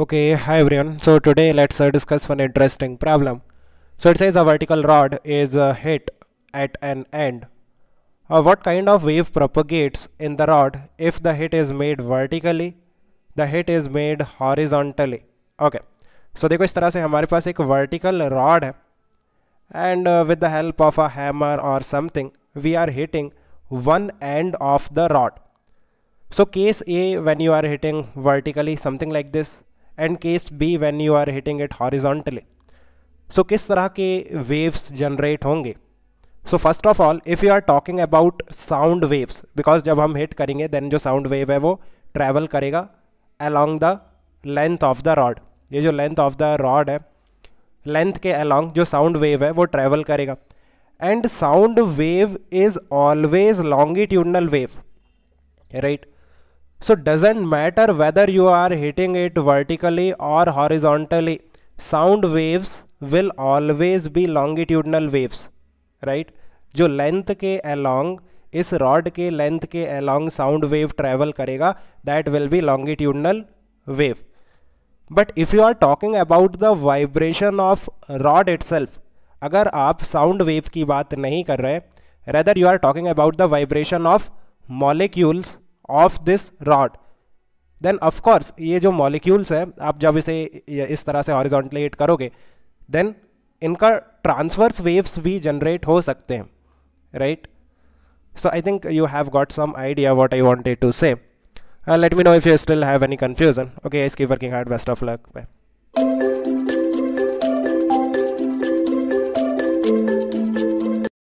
Okay, hi everyone. So today let's uh, discuss one interesting problem. So it says a vertical rod is uh, hit at an end. Uh, what kind of wave propagates in the rod if the hit is made vertically, the hit is made horizontally? Okay. So देखो इस तरह से हमारे पास एक vertical rod है and uh, with the help of a hammer or something we are hitting one end of the rod. So case A when you are hitting vertically something like this and case B when you are hitting it horizontally so किस तरह के waves generate होंगे so first of all if you are talking about sound waves because जब हम hit करेंगे then जो sound wave है वो ट्रैवल करेगा along the length of the rod ये जो लेंथ ऑफ द रॉड है लेंथ के अलॉन्ग जो साउंड वेव है वो ट्रैवल करेगा and sound wave is always longitudinal wave right so doesn't matter whether you are hitting it vertically और horizontally sound waves will always be longitudinal waves right जो length के along इस rod के length के along sound wave travel करेगा that will be longitudinal wave but if you are talking about the vibration of rod it अगर आप sound wave की बात नहीं कर रहे rather you are talking about the vibration of molecules of this rod then of course ये जो molecules है आप जब इसे इस तरह से हॉरिजॉन्टलेट करोगे देन इनका ट्रांसवर्स वेव्स भी जनरेट हो सकते हैं right so I think you have got some idea what I wanted to say let me know if you still have any confusion okay इसकी working hard best of luck bye